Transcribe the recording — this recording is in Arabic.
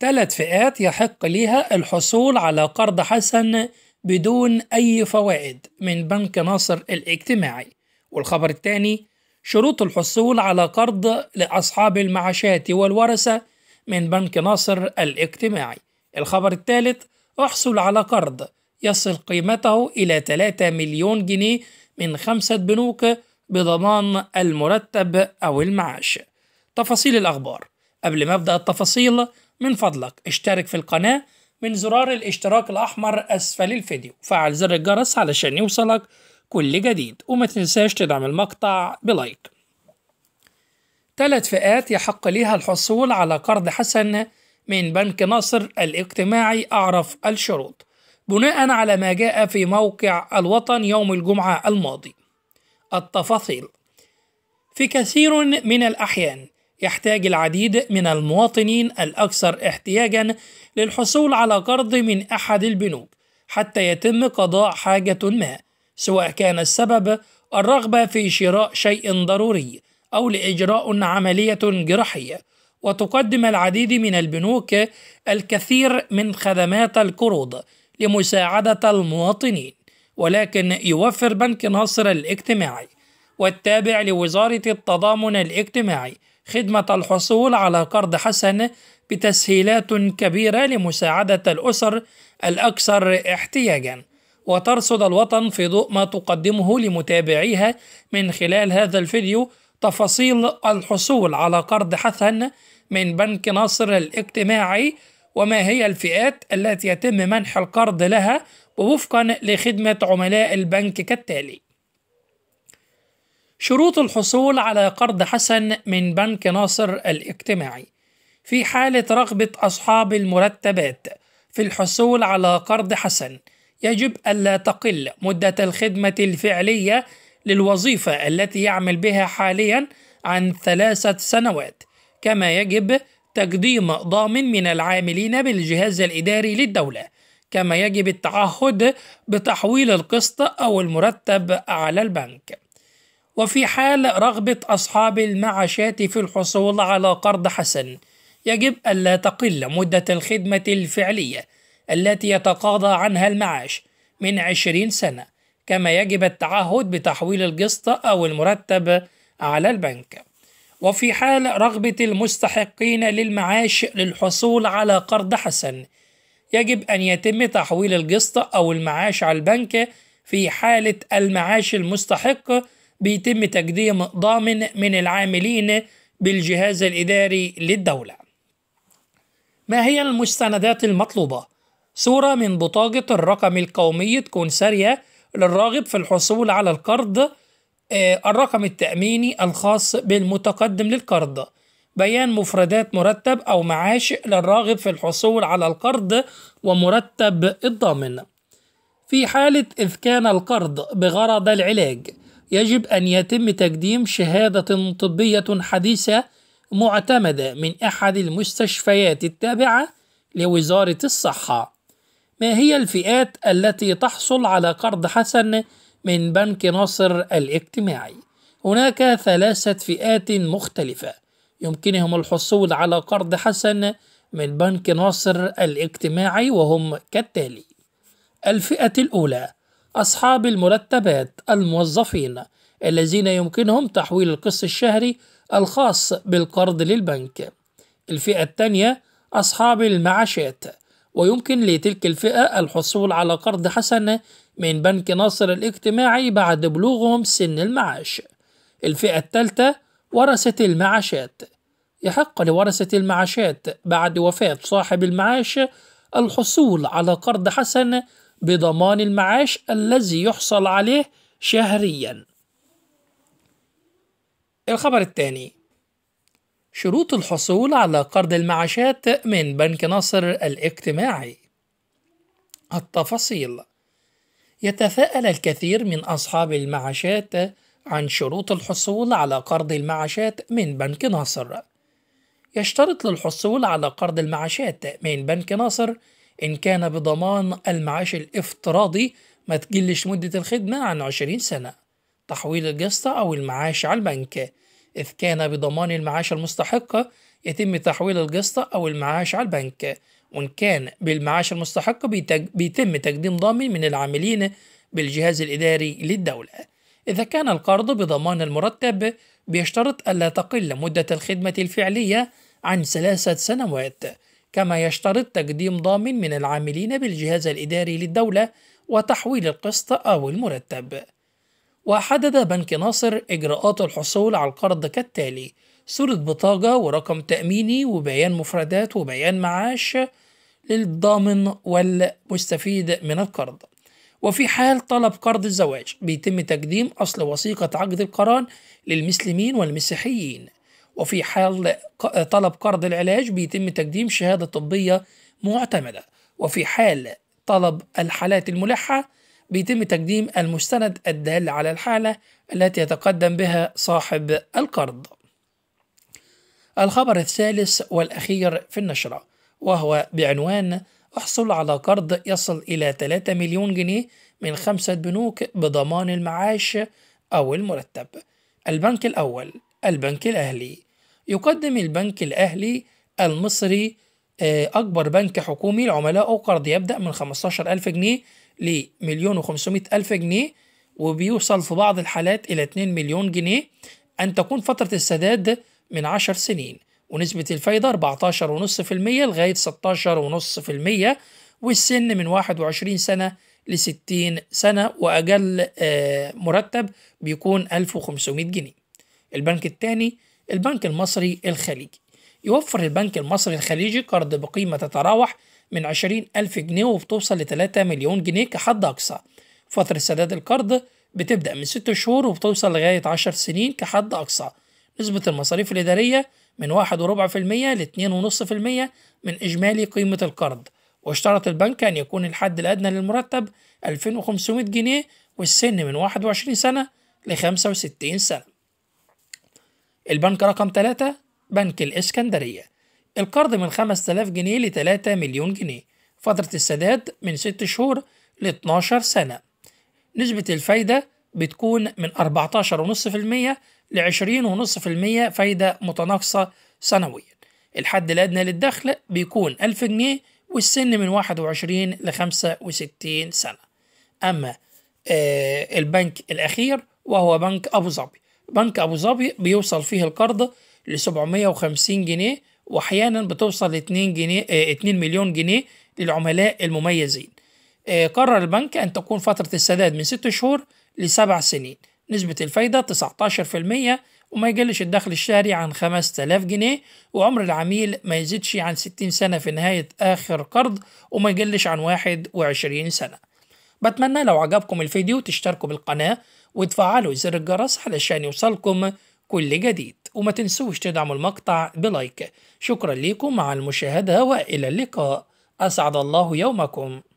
ثلاث فئات يحق لها الحصول على قرض حسن بدون أي فوائد من بنك ناصر الاجتماعي والخبر الثاني شروط الحصول على قرض لأصحاب المعاشات والورثة من بنك ناصر الاجتماعي الخبر الثالث احصل على قرض يصل قيمته إلى 3 مليون جنيه من خمسة بنوك بضمان المرتب أو المعاش تفاصيل الأخبار قبل ما أبدأ التفاصيل من فضلك اشترك في القناة من زرار الاشتراك الأحمر أسفل الفيديو فعل زر الجرس علشان يوصلك كل جديد وما تنساش تدعم المقطع بلايك ثلاث فئات يحق لها الحصول على قرض حسن من بنك ناصر الاجتماعي أعرف الشروط بناء على ما جاء في موقع الوطن يوم الجمعة الماضي التفاصيل في كثير من الأحيان يحتاج العديد من المواطنين الأكثر احتياجًا للحصول على قرض من أحد البنوك حتى يتم قضاء حاجة ما، سواء كان السبب الرغبة في شراء شيء ضروري أو لإجراء عملية جراحية، وتقدم العديد من البنوك الكثير من خدمات القروض لمساعدة المواطنين، ولكن يوفر بنك ناصر الاجتماعي والتابع لوزارة التضامن الاجتماعي خدمة الحصول على قرض حسن بتسهيلات كبيرة لمساعدة الأسر الأكثر احتياجًا، وترصد الوطن في ضوء ما تقدمه لمتابعيها من خلال هذا الفيديو تفاصيل الحصول على قرض حسن من بنك ناصر الاجتماعي وما هي الفئات التي يتم منح القرض لها ووفقا لخدمة عملاء البنك كالتالي شروط الحصول على قرض حسن من بنك ناصر الاجتماعي في حالة رغبة أصحاب المرتبات في الحصول على قرض حسن يجب ألا تقل مدة الخدمة الفعلية للوظيفة التي يعمل بها حاليا عن ثلاثة سنوات كما يجب تقديم ضامن من العاملين بالجهاز الإداري للدولة كما يجب التعهد بتحويل القسط أو المرتب على البنك وفي حال رغبة أصحاب المعاشات في الحصول على قرض حسن يجب ألا تقل مدة الخدمة الفعلية التي يتقاضى عنها المعاش من 20 سنة كما يجب التعهد بتحويل القسط أو المرتب على البنك وفي حال رغبة المستحقين للمعاش للحصول على قرض حسن يجب أن يتم تحويل القسط أو المعاش على البنك في حالة المعاش المستحق بيتم تقديم ضامن من العاملين بالجهاز الإداري للدولة. ما هي المستندات المطلوبة؟ صورة من بطاقة الرقم القومي تكون سارية للراغب في الحصول على القرض آه، الرقم التأميني الخاص بالمتقدم للقرض بيان مفردات مرتب أو معاش للراغب في الحصول على القرض ومرتب الضامن في حالة إذ كان القرض بغرض العلاج يجب أن يتم تقديم شهادة طبية حديثة معتمدة من أحد المستشفيات التابعة لوزارة الصحة. ما هي الفئات التي تحصل على قرض حسن من بنك ناصر الاجتماعي؟ هناك ثلاثة فئات مختلفة يمكنهم الحصول على قرض حسن من بنك ناصر الاجتماعي وهم كالتالي: الفئة الأولى أصحاب المرتبات الموظفين الذين يمكنهم تحويل القسط الشهري الخاص بالقرض للبنك الفئة الثانية أصحاب المعاشات ويمكن لتلك الفئة الحصول على قرض حسن من بنك ناصر الاجتماعي بعد بلوغهم سن المعاش الفئة الثالثة ورثة المعاشات يحق لورثة المعاشات بعد وفاة صاحب المعاش الحصول على قرض حسن بضمان المعاش الذي يحصل عليه شهريا الخبر الثاني شروط الحصول على قرض المعاشات من بنك ناصر الاجتماعي التفاصيل يتفاءل الكثير من أصحاب المعاشات عن شروط الحصول على قرض المعاشات من بنك ناصر يشترط للحصول على قرض المعاشات من بنك ناصر إن كان بضمان المعاش الافتراضي ما تقلش مدة الخدمة عن 20 سنة تحويل القسط أو المعاش على البنك إذ كان بضمان المعاش المستحقة يتم تحويل القسط أو المعاش على البنك وإن كان بالمعاش المستحق بيتم تقديم ضامن من العاملين بالجهاز الإداري للدولة إذا كان القرض بضمان المرتب بيشترط ألا تقل مدة الخدمة الفعلية عن ثلاثة سنوات كما يشترط تقديم ضامن من العاملين بالجهاز الإداري للدولة وتحويل القسط أو المرتب وحدد بنك ناصر إجراءات الحصول على القرض كالتالي صورة بطاقة ورقم تأميني وبيان مفردات وبيان معاش للضامن والمستفيد من القرض وفي حال طلب قرض الزواج بيتم تقديم أصل وثيقة عقد القران للمسلمين والمسيحيين وفي حال طلب قرض العلاج بيتم تقديم شهادة طبية معتمدة وفي حال طلب الحالات الملحة بيتم تقديم المستند الدال على الحالة التي يتقدم بها صاحب القرض الخبر الثالث والأخير في النشرة وهو بعنوان احصل على قرض يصل إلى 3 مليون جنيه من خمسة بنوك بضمان المعاش أو المرتب البنك الأول البنك الأهلي يقدم البنك الأهلي المصري آه، أكبر بنك حكومي لعملائه قرض يبدأ من 15000 جنيه لمليون و500 ألف جنيه وبيوصل في بعض الحالات إلى 2 مليون جنيه أن تكون فترة السداد من 10 سنين ونسبة الفايدة 14.5% لغاية 16.5% والسن من 21 سنة ل 60 سنة وأجل آه، مرتب بيكون 1500 جنيه البنك الثاني البنك المصري الخليجي يوفر البنك المصري الخليجي قرض بقيمة تتراوح من 20 ألف جنيه وبتوصل ل 3 مليون جنيه كحد أقصى فترة سداد القرض بتبدأ من 6 شهور وبتوصل لغاية 10 سنين كحد أقصى نسبة المصاريف الإدارية من 1.4% ل 2.5% من إجمالي قيمة القرض واشترط البنك أن يكون الحد الأدنى للمرتب 2500 جنيه والسن من 21 سنة ل 65 سنة البنك رقم 3 بنك الإسكندرية القرض من 5000 جنيه ل 3 مليون جنيه فترة السداد من 6 شهور ل 12 سنة نسبة الفايدة بتكون من 14.5% ل 20.5% فايدة متناقصة سنويا الحد الأدنى للدخل بيكون 1000 جنيه والسن من 21 ل 65 سنة أما آه، البنك الأخير وهو بنك أبو ظبي بنك ابو ظبي بيوصل فيه القرض ل 750 جنيه واحيانا بتوصل ل 2 جنيه 2 آه، مليون جنيه للعملاء المميزين آه، قرر البنك ان تكون فتره السداد من 6 شهور ل 7 سنين نسبه الفايده 19% وما يقلش الدخل الشهري عن 5000 جنيه وعمر العميل ما يزيدش عن 60 سنة في نهاية آخر قرض وما يقلش عن 21 سنة بتمنى لو عجبكم الفيديو تشتركوا بالقناة وتفعلوا زر الجرس علشان يوصلكم كل جديد وما تنسوش تدعموا المقطع بلايك شكرا لكم على المشاهدة وإلى اللقاء أسعد الله يومكم